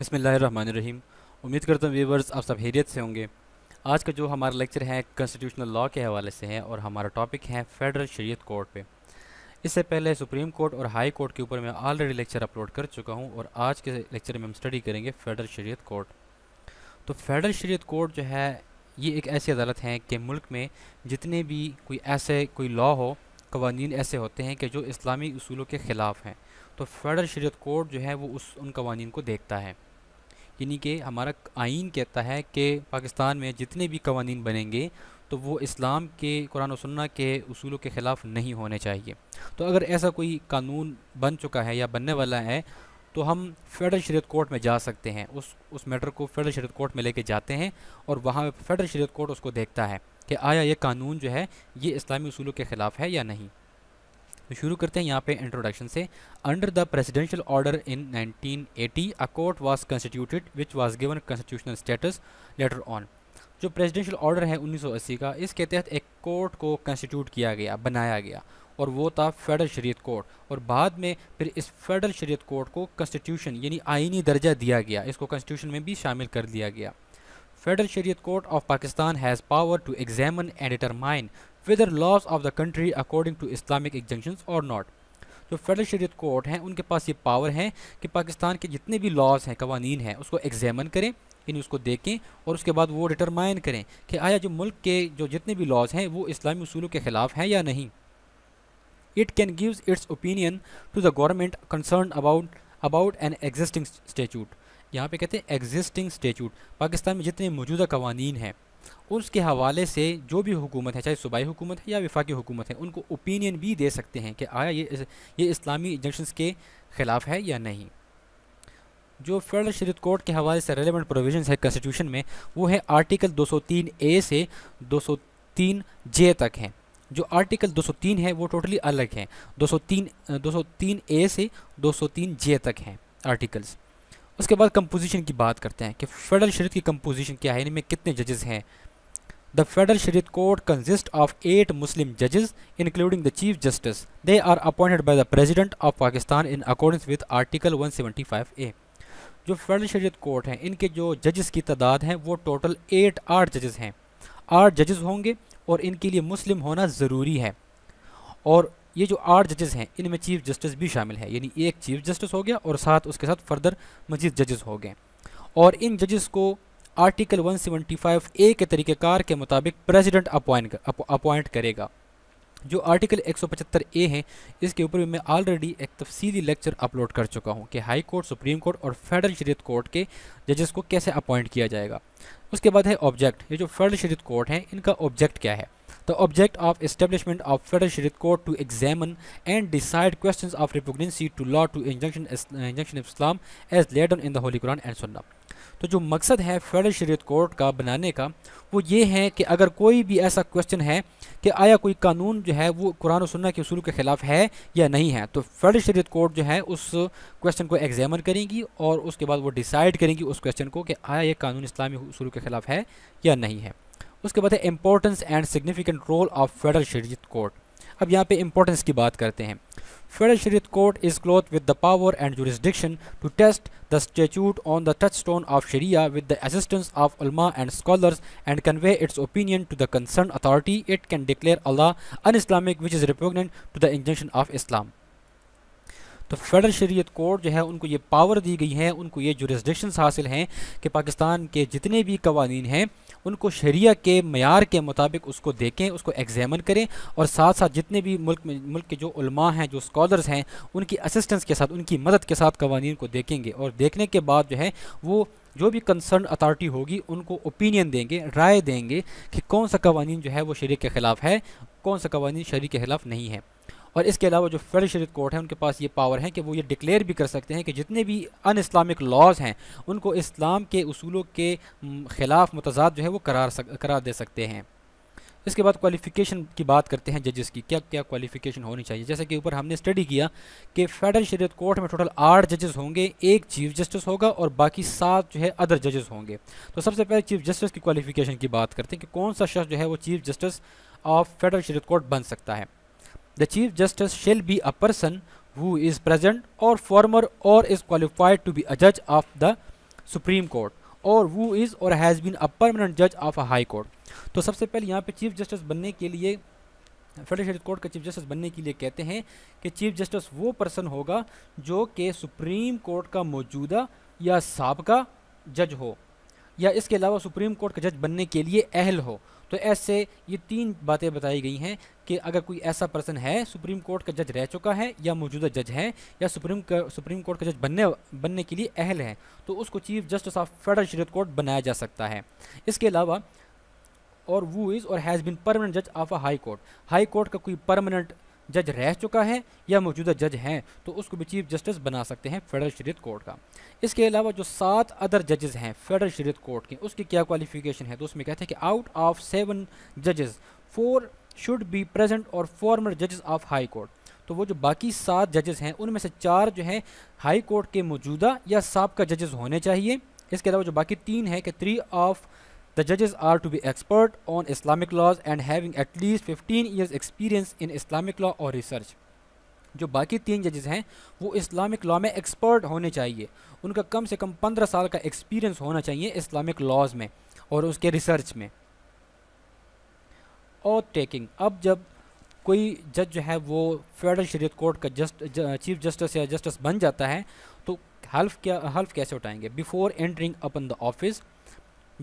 बसमीम उम्मीद करता हूँ व्यूवर्स आप सब हैरियत से होंगे आज का जो हमारा लेक्चर है कॉन्स्टिट्यूशनल लॉ के हवाले से है और हमारा टॉपिक है फेडरल शरीयत कोर्ट पे इससे पहले सुप्रीम कोर्ट और हाई कोर्ट के ऊपर मैं ऑलरेडी लेक्चर अपलोड कर चुका हूँ और आज के लेक्चर में हम स्टडी करेंगे फेडरल शरीत कोर्ट तो फेडरल शरीत कोर्ट जो है ये एक ऐसी अदालत है कि मुल्क में जितने भी कोई ऐसे कोई लॉ हो कवानीन ऐसे होते हैं कि जो इस्लामी असूलों के ख़िलाफ़ हैं तो फेडरल शरीत कोर्ट जो है वो उस उन कवानीन को देखता है यानी कि हमारा आइन कहता है कि पाकिस्तान में जितने भी कवानीन बनेंगे तो वो इस्लाम के कुरान सन्ना के असूलों के ख़िलाफ़ नहीं होने चाहिए तो अगर ऐसा कोई कानून बन चुका है या बनने वाला है तो हम फेडरल शरीत कोर्ट में जा सकते हैं उस उस मैटर को फेडरल शरीत कोर्ट में लेके जाते हैं और वहाँ फेडरल शरीत कोर्ट उसको देखता है कि आया ये कानून जो है ये इस्लामी असूलों के ख़िलाफ़ है या नहीं तो शुरू करते हैं यहाँ पे इंट्रोडक्शन से under the presidential order in 1980 a court was constituted which was given constitutional status later on जो प्रेसिडेंशियल ऑर्डर है 1980 का इसके तहत एक कोर्ट को कंस्टिट्यूट किया गया बनाया गया और वो था फेडरल शरीत कोर्ट और बाद में फिर इस फेडरल शरीत कोर्ट को कंस्टिट्यूशन यानी आइनी दर्जा दिया गया इसको कंस्टिट्यूशन में भी शामिल कर दिया गया federal Shariat court of Pakistan has power to examine and determine whether laws of the country according to Islamic injunctions or not जो फेडरल शरीत कोर्ट हैं उनके पास ये पावर है कि पाकिस्तान के जितने भी लॉज हैं कवानीन हैं उसको एग्जामिन करें यानी उसको देखें और उसके बाद वो डिटरमाइन करें कि आया जो मुल्क के जो जितने भी लॉज हैं वो इस्लामी असूलों के ख़िलाफ़ हैं या नहीं it can give its opinion to the government concern about about an existing statute यहाँ पे कहते हैं एग्जिस्टिंग स्टेचूट पाकिस्तान में जितने मौजूदा कवानी हैं उसके हवाले से जो भी हुकूमत है चाहे सूबाई हुकूमत है या विफाक हुकूमत है उनको ओपिनियन भी दे सकते हैं कि आया ये ये इस्लामी एजेंशनस के ख़िलाफ़ है या नहीं जो फेडरल शरीत कोर्ट के हवाले से रेलिवेंट प्रोविजन है कॉन्स्टिट्यूशन में वो है आर्टिकल 203 ए से 203 जे तक हैं जो आर्टिकल 203 है वो टोटली अलग हैं 203 203 ए से 203 जे तक हैं आर्टिकल्स उसके बाद कंपोजिशन की बात करते हैं कि फेडरल शरीत की कंपोजिशन क्या है इनमें कितने जजेस हैं the federal Shariat court consist of eight Muslim जजेस including the chief justice they are appointed by the president of Pakistan in according with article 175 A जो फेडरल शरीत कोर्ट हैं इनके जो जजेस की तादाद हैं वो टोटल एट आठ जजेस हैं आठ जजेस होंगे और इनके लिए मुस्लिम होना ज़रूरी है और ये जो आठ जजेस हैं इनमें चीफ जस्टिस भी शामिल है यानी एक चीफ जस्टिस हो गया और साथ उसके साथ फर्दर मजीद जजेस हो गए और इन जजेस को आर्टिकल 175 ए के तरीक़ेकार के मुताबिक प्रेसिडेंट अपॉइंट अपॉइंट करेगा जो आर्टिकल 175 ए है इसके ऊपर मैं ऑलरेडी एक तफसीली लेक्चर अपलोड कर चुका हूँ कि हाई कोर्ट सुप्रीम कोर्ट और फेडरल शरीत कोर्ट के जजेस को कैसे अपॉइंट किया जाएगा उसके बाद है ऑब्जेक्ट ये जो फेडरल शरीत कोर्ट हैं इनका ऑब्जेक्ट क्या है The object of establishment of Federal Court to examine and decide questions of repugnancy to law to injunction, uh, injunction of Islam as laid down in the Holy Quran and Sunnah. तो जो मकसद है federal Shariat court का बनाने का वो ये है कि अगर कोई भी ऐसा क्वेश्चन है कि आया कोई कानून जो है वो कुरान और सुन्ना के असूल के ख़िलाफ़ है या नहीं है तो फेडरल शरीत कोर्ट जो है उस क्वेश्चन को एग्जामिन करेंगी और उसके बाद वो डिसाइड करेंगी उस क्वेश्चन को कि आया ये कानून इस्लामी असूल के ख़िलाफ़ है या नहीं है उसके बाद है importance and significant role of federal Shariat court अब यहाँ पे इंपॉर्टेंस की बात करते हैं federal Shariat court is clothed with the power and jurisdiction to test the statute on the touchstone of Sharia with the assistance of ulama and scholars and convey its opinion to the concern authority it can declare a law un-Islamic which is repugnant to the injunction of Islam तो federal Shariat court जो है उनको ये power दी गई है उनको ये jurisdictions हासिल हैं कि पाकिस्तान के जितने भी कवानीन हैं उनको शरिया के मैार के मुताबिक उसको देखें उसको एग्जामिन करें और साथ साथ जितने भी मुल्क में मुल्क के जो उलमा हैं जो स्कॉलर्स हैं उनकी असिस्टेंस के साथ उनकी मदद के साथ कवानीन को देखेंगे और देखने के बाद जो है वो जो भी कंसर्न अथॉरिटी होगी उनको ओपिनियन देंगे राय देंगे कि कौन सा कवानीन जो है वो शरीर के ख़िलाफ़ है कौन सा कवानीन शरीर के ख़िलाफ़ नहीं है और इसके अलावा जो फेडरल शरीत कोर्ट है उनके पास ये पावर है कि वो ये डिक्लेयर भी कर सकते हैं कि जितने भी अन इस्लामिक लॉज हैं उनको इस्लाम के असूलों के ख़िलाफ़ मतजाद जो है वो करार सक, करार दे सकते हैं इसके बाद क्वालिफ़िकेशन की बात करते हैं जजेस की क्या क्या क्वालिफ़िकेशन होनी चाहिए जैसे कि ऊपर हमने स्टडी किया कि फेडरल शरीत कोर्ट में टोटल आठ जजेस होंगे एक चीफ जस्टिस होगा और बाकी सात जो है अदर जजेस होंगे तो सबसे पहले चीफ जस्टिस की क्वालिफ़िकेशन की बात करते हैं कि कौन सा शख्स जो है वो chief justice of federal Shariat court बन सकता है The Chief Justice shall be a person who is present or former or is qualified to be a judge of the Supreme Court और who is or has been a permanent judge of a High Court. तो सबसे पहले यहाँ पे chief justice बनने के लिए federal court का चीफ जस्टिस बनने के लिए कहते हैं कि चीफ जस्टिस वो पर्सन होगा जो कि सुप्रीम कोर्ट का मौजूदा या सबका जज हो या इसके अलावा सुप्रीम कोर्ट का जज बनने के लिए अहल हो तो ऐसे ये तीन बातें बताई गई हैं कि अगर कोई ऐसा पर्सन है सुप्रीम कोर्ट का जज रह चुका है या मौजूदा जज है या सुप्रीम कर, सुप्रीम कोर्ट का जज बनने बनने के लिए अहल है तो उसको chief justice of federal Shariat court बनाया जा सकता है इसके अलावा और वो is or has been permanent जज of a high court high court का कोई परमानेंट जज रह चुका है या मौजूदा जज हैं तो उसको भी चीफ जस्टिस बना सकते हैं फेडरल शरीत कोर्ट का इसके अलावा जो सात अदर जजेस हैं फेडरल शरीत कोर्ट के उसकी क्या क्वालिफिकेशन है तो उसमें कहते हैं कि आउट ऑफ सेवन जजेस फोर शुड बी प्रेजेंट और फॉर्मर जजेस ऑफ हाई कोर्ट तो वो जो बाकी सात जजेस हैं उनमें से चार जो हैं हाई कोर्ट के मौजूदा या सबका जजेस होने चाहिए इसके अलावा जो बाकी तीन है कि three of The judges are to be expert on Islamic laws and having at least 15 years experience in Islamic law or research. जो बाकी तीन जजेस हैं वो इस्लामिक लॉ में एक्सपर्ट होने चाहिए उनका कम से कम पंद्रह साल का एक्सपीरियंस होना चाहिए इस्लामिक लॉज में और उसके रिसर्च में और टेकिंग अब जब कोई जज जो है वो फेडरल शरीत कोर्ट का जस्ट ज, चीफ जस्टिस या जस्टिस बन जाता है तो हल्फ क्या हल्फ कैसे उठाएंगे before entering upon the office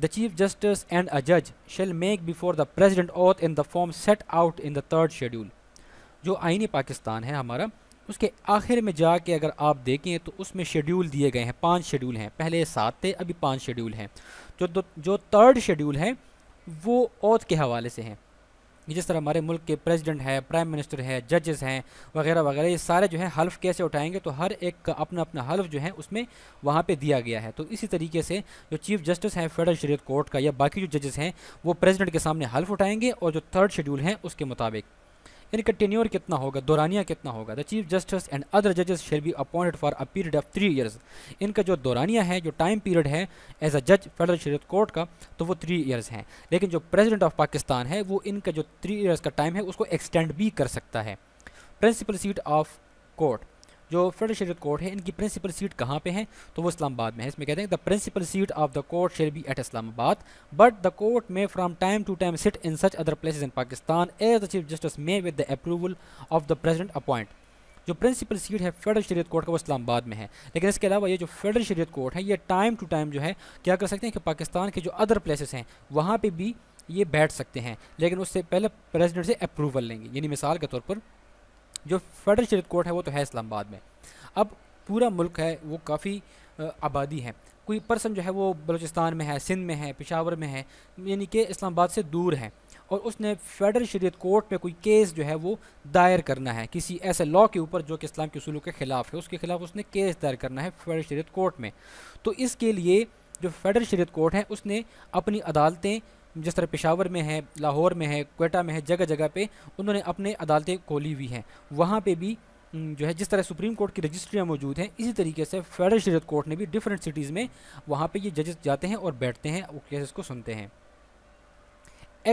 The Chief Justice and a judge shall make before the President oath in the form set out in the third schedule. जो आइन पाकिस्तान है हमारा उसके आखिर में जाके अगर आप देखें तो उसमें शेड्यूल दिए गए हैं पांच शेड्यूल हैं पहले सात थे अभी पांच शेड्यूल हैं जो जो थर्ड शेड्यूल है वो औत के हवाले से हैं जिस तरह हमारे मुल्क के प्रेसिडेंट हैं प्राइम मिनिस्टर हैं जजेस हैं वगैरह वगैरह ये सारे जो है हल्फ कैसे उठाएंगे तो हर एक का अपना अपना हल्फ जो है उसमें वहाँ पर दिया गया है तो इसी तरीके से जो चीफ जस्टिस हैं फेडरल शरीत कोर्ट का या बाकी जो जजेस हैं वो प्रेजिडेंट के सामने हल्फ उठाएंगे और जो थर्ड शेड्यूल हैं उसके मुताबिक यानी कि टेन्योर कितना होगा दौरानिया कितना होगा the chief justice and other जजेस shall be appointed for a period of three years इनका जो दौरानिया है जो टाइम पीरियड है एज अ जज फेडरल शरीत कोर्ट का तो वो थ्री ईयर्स हैं लेकिन जो प्रेजिडेंट ऑफ पाकिस्तान है वो इनका जो थ्री ईयर्स का टाइम है उसको एक्सटेंड भी कर सकता है प्रिंसिपल सीट ऑफ कोर्ट जो फेडरल शरीत कोर्ट है इनकी प्रिंसिपल सीट कहाँ पे है तो वो इस्लामाबाद में है इसमें कहते हैं the principal seat of the court shall be at Islamabad but the court may from time to time sit in such other place in Pakistan as the chief justice may with the approval of the president appoint जो principal seat है federal Shariat court का वो इस्लामाबाद में है लेकिन इसके अलावा ये जो फेडरल शरीत कोर्ट है ये टाइम टू टाइम जो है क्या कर सकते हैं कि पाकिस्तान के जो अदर प्लेसेस हैं वहाँ पर भी ये बैठ सकते हैं लेकिन उससे पहले प्रेसिडेंट से अप्रूवल लेंगे यानी मिसाल के तौर पर जो फेडरल शरीत कोर्ट है वो तो है इस्लामाबाद में अब पूरा मुल्क है वो काफ़ी आबादी है कोई पर्सन जो है वो बलूचिस्तान में है सिंध में है पिशावर में है यानी कि इस्लामाबाद से दूर है और उसने फेडरल शरीत कोर्ट में कोई केस जो है वो दायर करना है किसी ऐसे लॉ के ऊपर जो कि इस्लाम के असूलों के ख़िलाफ़ है उसके ख़िलाफ़ उसने केस दायर करना है फेडरल शरीत कोर्ट में तो इसके लिए जो फेडरल शरीत कोर्ट है उसने अपनी अदालतें जिस तरह पेशावर में है लाहौर में है कोटा में है जगह जगह पे उन्होंने अपने अदालतें खोली हुई हैं वहाँ पे भी जो है जिस तरह सुप्रीम कोर्ट की रजिस्ट्रियाँ मौजूद हैं इसी तरीके से फेडरल शरीत कोर्ट ने भी डिफरेंट सिटीज़ में वहाँ पर ये जजेस जाते हैं और बैठते हैं वो केसेस को सुनते हैं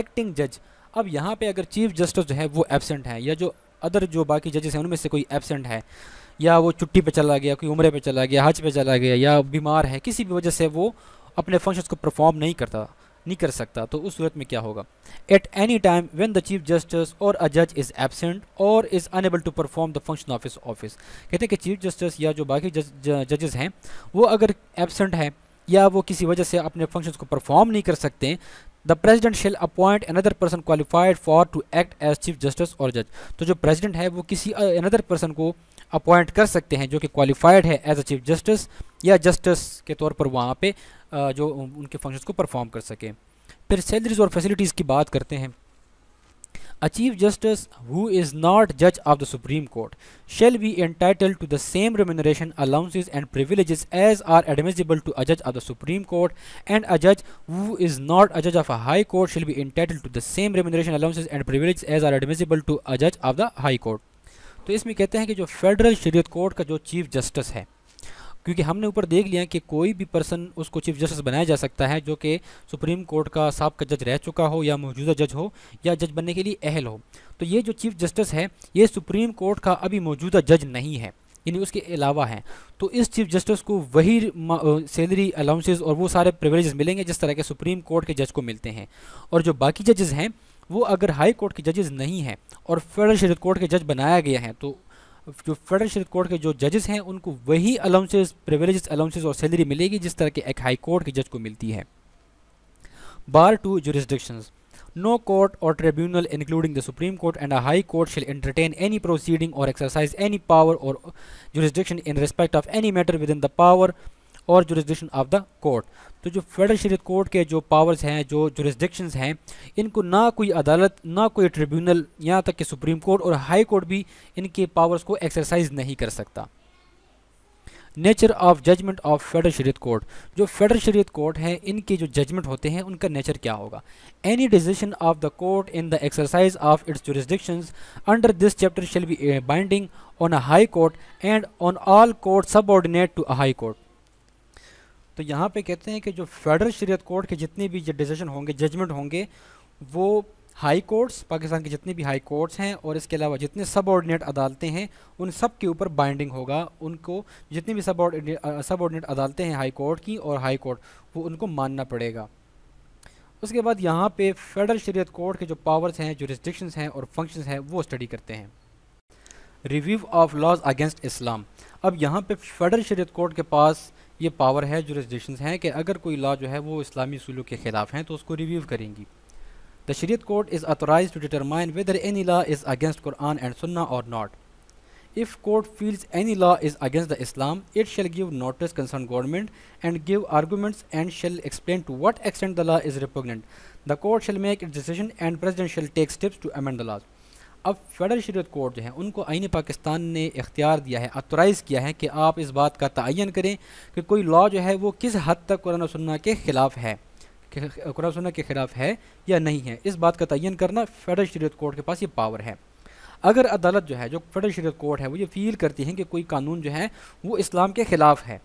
एक्टिंग जज अब यहाँ पर अगर चीफ जस्टिस जो है वो एबसेंट है या जो अदर जो बाकी जजेस हैं उनमें से कोई एबसेंट है या वो छुट्टी पे चला गया कोई उम्र पे चला गया हज पे चला गया या बीमार है किसी भी वजह से वो अपने फंक्शंस को परफॉर्म नहीं करता नहीं कर सकता तो उस सूरत में क्या होगा at any time when the chief justice or a जज is absent or is unable to perform the function of his office कहते हैं कि चीफ जस्टिस या जो बाकी जजेस हैं वो अगर एबसेंट हैं या वो किसी वजह से अपने फंक्शन को परफॉर्म नहीं कर सकते the president shall appoint another person qualified for to act as chief justice or जज तो जो प्रेजिडेंट है वो किसी अनदर पर्सन को अपॉइंट कर सकते हैं जो कि क्वालिफाइड है एज अ चीफ जस्टिस या जस्टिस के तौर पर वहाँ पे जो उनके फंक्शंस को परफॉर्म कर सकें फिर सैलरीज और फैसिलिटीज़ की बात करते हैं a Chief Justice who is not judge of the Supreme Court shall be entitled to the same remuneration allowances and privileges as are admissible to a judge of the Supreme Court and a judge who is not a judge of a High Court shall be entitled to the same remuneration allowances and privileges as are admissible to a judge of the High Court So, इसमें कहते हैं कि जो federal शरीयत court का जो chief justice है क्योंकि हमने ऊपर देख लिया कि कोई भी पर्सन उसको चीफ जस्टिस बनाया जा सकता है जो कि सुप्रीम कोर्ट का सबका जज रह चुका हो या मौजूदा जज हो या जज बनने के लिए अहल हो तो ये जो चीफ जस्टिस है ये सुप्रीम कोर्ट का अभी मौजूदा जज नहीं है यानी उसके अलावा है तो इस चीफ जस्टिस को वही सैलरी अलाउंसेज और वो सारे प्रिवलेज मिलेंगे जिस तरह के सुप्रीम कोर्ट के जज को मिलते हैं और जो बाकी जजेज़ हैं वो अगर हाई कोर्ट के जजेज़ नहीं हैं और फेडरल शरीर कोर्ट के जज बनाया गया है तो जो फेडरेशन कोर्ट के जो जजेस हैं उनको वही अलाउंसेज प्रिवेलेज अलाउंसेज और सैलरी मिलेगी जिस तरह के एक हाई कोर्ट के जज को मिलती है bar to jurisdiction no court or tribunal including the supreme court and a high court shall entertain any proceeding or exercise any power or jurisdiction in respect of any matter within the power or jurisdiction of the court तो जो federal शरीय court के जो powers हैं जो jurisdiction हैं इनको ना कोई अदालत ना कोई ट्रिब्यूनल यहाँ तक कि सुप्रीम कोर्ट और हाई कोर्ट भी इनके पावर्स को एक्सरसाइज नहीं कर सकता nature of judgement of federal Shariat court जो फेडरल शरीत कोर्ट हैं इनके जो जजमेंट होते हैं उनका नेचर क्या होगा any decision of the court in the exercise of its jurisdiction under this chapter shall be binding on a high court and on all court ordinate to a high court तो यहाँ पे कहते हैं कि जो federal शरीयत court के जितने भी डिसीजन होंगे जजमेंट होंगे वो हाई कोर्ट्स पाकिस्तान के जितने भी हाई कोर्ट्स हैं और इसके अलावा जितने सब ऑर्डिनेट अदालतें हैं उन सब के ऊपर बाइंडिंग होगा उनको जितनी भी सब ऑर्डिनेट अदालतें हैं हाई कोर्ट की और हाई कोर्ट वो उनको मानना पड़ेगा उसके बाद यहाँ पे फेडरल शरीयत कोर्ट के जो पावर्स हैं जो रिस्ट्रिक्शन हैं और फंक्शन हैं वो स्टडी करते हैं review of laws against Islam अब यहाँ पे फेडरल शरीयत कोर्ट के पास ये पावर है जुरस्डिशन हैं कि अगर कोई लॉ जो है वो इस्लामी सलूक के ख़िलाफ़ हैं तो उसको रिव्यू करेंगी the Shariat court is authorise to determine whether any law is against Quran and sunnah or not if court feels any law is against the Islam it shall give notice concern government and give arguments and shall explain to what extent the law is repugnant the court shall make it decision and president shall take steps to amend the laws अब federal Shariat court जो है उनको आइन पाकिस्तान ने इख्तियार दिया है अथोराइज़ किया है कि आप इस बात का तयन करें कि कोई लॉ जो है वो किस हद तक कुरान सुन्ना के ख़िलाफ़ है कुरान सुन्ना के ख़िलाफ़ है या नहीं है इस बात का तयन करना फेडरल शरीत कोर्ट के पास ये पावर है अगर अदालत जो है जो फेडरल शरीत कोर्ट है वो ये फील करती है कि कोई कानून जो है वो इस्लाम के ख़िलाफ़ है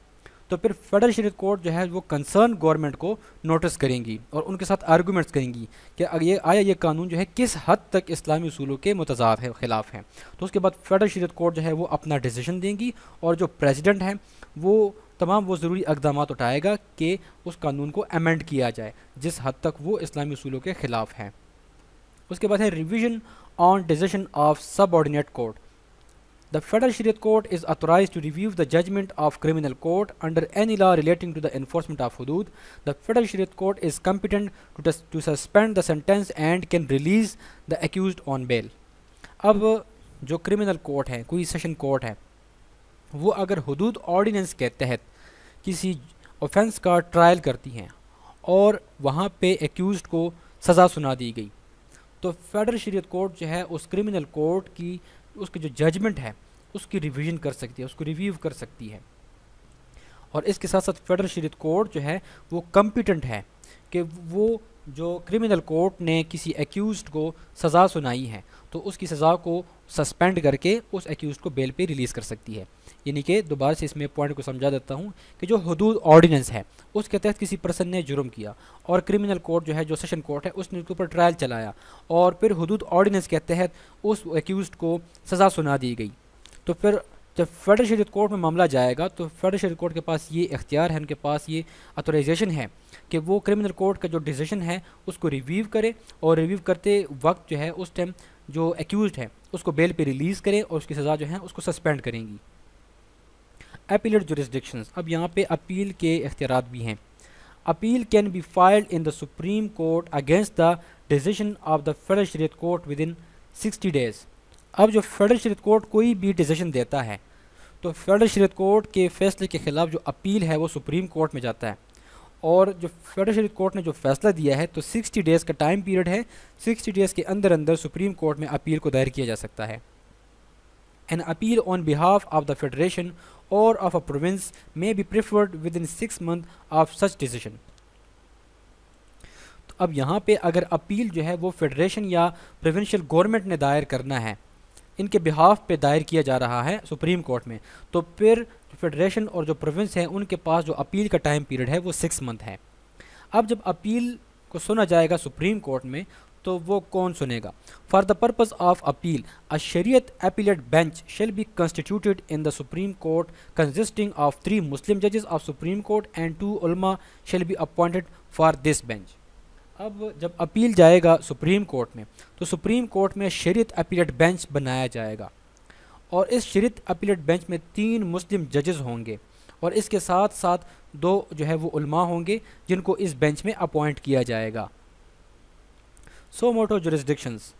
तो फिर फेडरल शरीत कोर्ट जो है वो कंसर्न गवर्नमेंट को नोटिस करेंगी और उनके साथ आर्गूमेंट्स करेंगी कि ये आया ये कानून जो है किस हद तक इस्लामी असूलों के मुतजाद है ख़िलाफ़ हैं तो उसके बाद फेडरल शरीत कोर्ट जो है वो अपना डिसीजन देंगी और जो प्रेजिडेंट हैं वो तमाम वो ज़रूरी इकदाम उठाएगा कि उस कानून को अमेंड किया जाए जिस हद तक वो इस्लामी असूलों के ख़िलाफ़ हैं उसके बाद है revision on decision of ordinate court The Federal Sharia Court is authorized to review the judgment of criminal court under any law relating to the enforcement of hudud. The Federal Sharia Court is competent to, to suspend the sentence and can release the accused on bail. अब जो criminal court है कोई session court है वो अगर हदूद ordinance के तहत किसी ऑफेंस का ट्रायल करती हैं और वहाँ पे एक्यूज़ को सज़ा सुना दी गई तो फेडरल शरीत कोर्ट जो है उस क्रिमिनल कोर्ट की उसके जो जजमेंट है उसकी रिवीजन कर सकती है उसको रिव्यू कर सकती है और इसके साथ साथ फेडरल शरीत कोर्ट जो है वो कंपिटेंट है कि वो जो क्रिमिनल कोर्ट ने किसी एक्यूज को सज़ा सुनाई है तो उसकी सज़ा को सस्पेंड करके उस एक्यूज को बेल पे रिलीज़ कर सकती है यानी कि दोबारा से इसमें पॉइंट को समझा देता हूँ कि जो हदूद ऑर्डिनेंस है उसके तहत किसी पर्सन ने जुर्म किया और क्रिमिनल कोर्ट जो है जो सेशन कोर्ट है उसने उसके ऊपर ट्रायल चलाया और फिर हदूद ऑर्डिनेंस के तहत उस एक्यूज को सज़ा सुना दी गई तो फिर जब फेडरल शरीत कोर्ट में मामला जाएगा तो फेडरल शरीत कोर्ट के पास ये इख्तियार है उनके पास ये अथोराइजेशन है कि वो क्रिमिनल कोर्ट का जो डिसीजन है उसको रिव्यू करे और रिव्यू करते वक्त जो है उस टाइम जो एक्यूज है उसको बेल पे रिलीज़ करे और उसकी सज़ा जो है उसको सस्पेंड करेंगी अपीलेट जुरिस्डिक्शंस अब यहाँ पे अपील के अख्तियार भी हैं appeal can be filed in the supreme court against the decision of the federal Shariat court within sixty days अब जो फेडरल शरीत कोर्ट कोई भी डिसीजन देता है तो फेडरल शरीत कोर्ट के फैसले के ख़िलाफ़ जो अपील है वो सुप्रीम कोर्ट में जाता है और जो फेडरल शरीफ कोर्ट ने जो फैसला दिया है तो 60 डेज़ का टाइम पीरियड है 60 डेज़ के अंदर अंदर सुप्रीम कोर्ट में अपील को दायर किया जा सकता है an appeal on behalf of the federation or of a province may be preferred within six month of such decision तो अब यहाँ पे अगर अपील जो है वो फेडरेशन या प्रोविंशियल गवर्नमेंट ने दायर करना है इनके बिहाफ पे दायर किया जा रहा है सुप्रीम कोर्ट में तो फिर फेडरेशन और जो प्रोविंस हैं उनके पास जो अपील का टाइम पीरियड है वो सिक्स मंथ है अब जब अपील को सुना जाएगा सुप्रीम कोर्ट में तो वो कौन सुनेगा for the purpose of appeal a Shariat appellate bench shall be constituted in the supreme court consisting of three Muslim जजेस of supreme court and two ulema shall be appointed for this bench अब जब appeal जाएगा supreme court में तो supreme court में शरीत appellate bench बनाया जाएगा और इस शरीत अपीलेट बेंच में तीन मुस्लिम जजेस होंगे और इसके साथ साथ दो जो है वो उल्मा होंगे जिनको इस बेंच में अपॉइंट किया जाएगा suo motu jurisdictions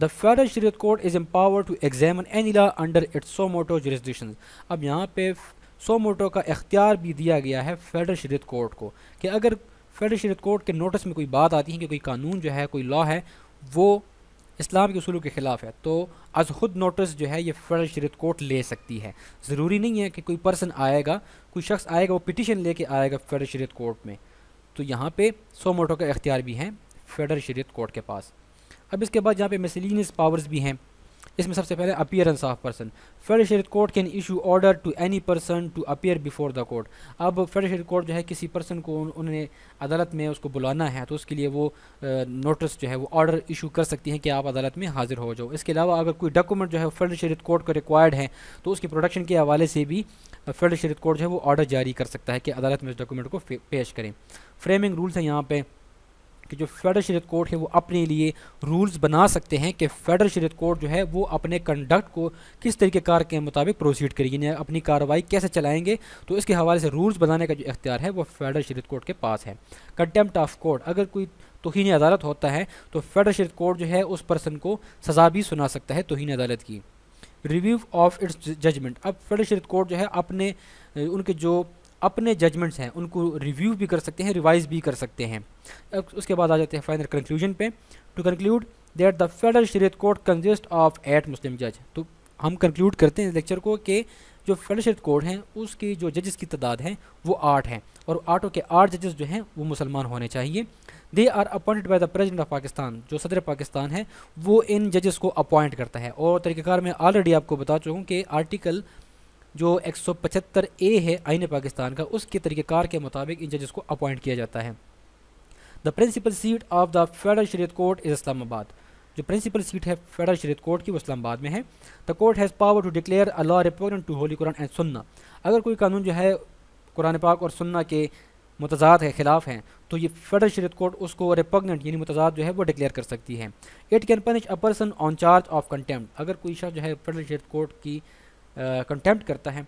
the federal Shariat court is empower to examine any law under its suo motu jurisdictions अब यहाँ पे सो मोटो का इख्तियार भी दिया गया है फेडरल शरीत कोर्ट को कि अगर फेडरल शरीत कोर्ट के नोटिस में कोई बात आती है कि कोई कानून जो है कोई लॉ है वो इस्लाम के असूलों के ख़िलाफ़ है तो अज खुद नोटिस जो है ये फेडरल शरीत कोर्ट ले सकती है ज़रूरी नहीं है कि कोई पर्सन आएगा कोई शख्स आएगा वो पिटिशन लेके आएगा फेडरल शरीत कोर्ट में तो यहाँ पे सौ मोटो का इख्तियार भी हैं फेडरल शरीत कोर्ट के पास अब इसके बाद यहाँ पे मिसलिनियस पावर्स भी हैं इसमें सबसे पहले appearance of person federal Shariat court can issue order to any person to appear before the court अब फेडरल शरीर कोर्ट जो है किसी पर्सन को उन्होंने अदालत में उसको बुलाना है तो उसके लिए वो नोटिस जो है वो ऑर्डर इशू कर सकती हैं कि आप अदालत में हाजिर हो जाओ इसके अलावा अगर कोई डॉक्यूमेंट जो है फेडरल शरीर कोर्ट को रिक्वायर्ड है तो उसकी प्रोडक्शन के हवाले से भी फेडरल शरीर कोर्ट जो है वो ऑर्डर जारी कर सकता है कि अदालत में उस डॉक्यूमेंट को पेश करें फ्रेमिंग रूल्स हैं यहाँ पर कि जो फेडरल शरीत कोर्ट है वो अपने लिए रूल्स बना सकते हैं कि फेडरल शरीत कोर्ट जो है वो अपने कंडक्ट को किस तरीके कार के मुताबिक प्रोसीड करेगी अपनी कार्रवाई कैसे चलाएंगे तो इसके हवाले से रूल्स बनाने का जो इख्तियार है वो फेडरल शरीत कोर्ट के पास है कंटेम्प्ट ऑफ कोर्ट अगर कोई तोहन अदालत होता है तो फेडरल शरीत कोर्ट जो है उस पर्सन को सज़ा भी सुना सकता है तोहन अदालत की रिव्यू ऑफ इट्स जजमेंट अब फेडरल शरीत कोर्ट जो है अपने उनके जो अपने जजमेंट्स हैं उनको रिव्यू भी कर सकते हैं रिवाइज भी कर सकते हैं उसके बाद आ जाते हैं फाइनल कंक्लूजन पे to conclude that the federal Shariat court consist of eight Muslim जज तो हम कंक्लूड करते हैं इस लेक्चर को कि जो फेडरल शरीत कोर्ट हैं उसकी जो जजेस की तादाद है वो आठ हैं और आठों के आठ जजेस जो हैं वो मुसलमान होने चाहिए they are appointed by the president of Pakistan जो सदर पाकिस्तान है वो इन जजेस को अपॉइंट करता है और तरीक़ेकार मैं ऑलरेडी आपको बता चुका हूँ कि आर्टिकल जो पचहत्तर ए है आइन पाकिस्तान का उसके तरीक़ेकार के मुताबिक इन जजेस को अपॉइंट किया जाता है the principal seat of the federal Shariat court is Islamabad जो प्रिंसिपल सीट है फेडरल शरीत कोर्ट की वो इस्लामाबाद में है the court has power to declare a law repugnant to holy Quran and Sunnah अगर कोई कानून जो है कुरान पाक और सुन्ना के मतजाद के खिलाफ हैं तो ये फेडरल शरीत कोर्ट उसको रिपगनेंट यानी मतजाद जो है वो डिक्लेयर कर सकती है it can punish a person on charge of contempt अगर कोई शख्स जो है फेडरल शरीत कोर्ट की कंटेम्प्ट करता है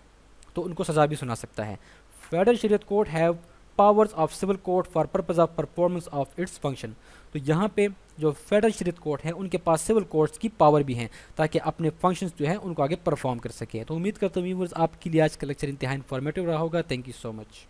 तो उनको सज़ा भी सुना सकता है federal Shariat court have powers of civil court for purpose of performance of its function तो यहाँ पे जो फेडरल शरीत कोर्ट हैं उनके पास सिविल कोर्ट्स की पावर भी हैं ताकि अपने फंक्शंस जो हैं उनको आगे परफॉर्म कर सकें तो उम्मीद करता हूँ व्यूवर्स आपके लिए आज का लेक्चर इंतहा इन्फॉर्मेटिव रहा होगा थैंक यू सो मच